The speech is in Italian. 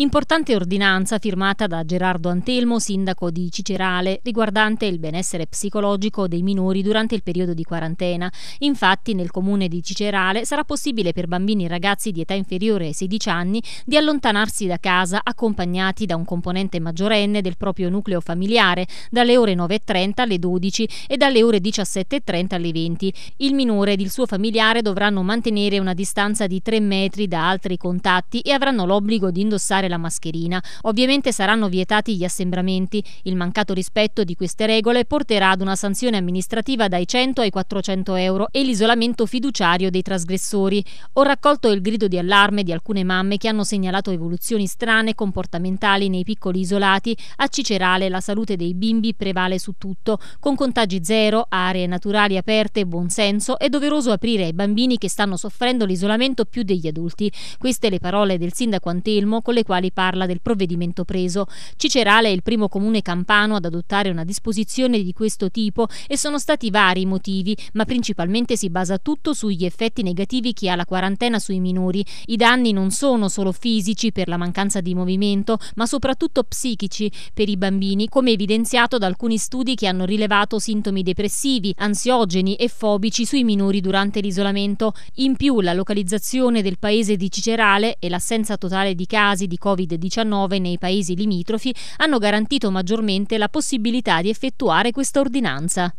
Importante ordinanza firmata da Gerardo Antelmo, sindaco di Cicerale, riguardante il benessere psicologico dei minori durante il periodo di quarantena. Infatti, nel comune di Cicerale sarà possibile per bambini e ragazzi di età inferiore ai 16 anni di allontanarsi da casa accompagnati da un componente maggiorenne del proprio nucleo familiare dalle ore 9.30 alle 12 e dalle ore 17.30 alle 20. Il minore ed il suo familiare dovranno mantenere una distanza di 3 metri da altri contatti e avranno l'obbligo di indossare indossare la mascherina. Ovviamente saranno vietati gli assembramenti. Il mancato rispetto di queste regole porterà ad una sanzione amministrativa dai 100 ai 400 euro e l'isolamento fiduciario dei trasgressori. Ho raccolto il grido di allarme di alcune mamme che hanno segnalato evoluzioni strane comportamentali nei piccoli isolati. A Cicerale la salute dei bimbi prevale su tutto, con contagi zero, aree naturali aperte, e buonsenso, è doveroso aprire ai bambini che stanno soffrendo l'isolamento più degli adulti. Queste le parole del sindaco Antelmo con le quali parla del provvedimento preso. Cicerale è il primo comune campano ad adottare una disposizione di questo tipo e sono stati vari i motivi, ma principalmente si basa tutto sugli effetti negativi che ha la quarantena sui minori. I danni non sono solo fisici per la mancanza di movimento, ma soprattutto psichici per i bambini, come evidenziato da alcuni studi che hanno rilevato sintomi depressivi, ansiogeni e fobici sui minori durante l'isolamento. In più, la localizzazione del paese di Cicerale e l'assenza totale di casi di Covid-19 nei paesi limitrofi hanno garantito maggiormente la possibilità di effettuare questa ordinanza.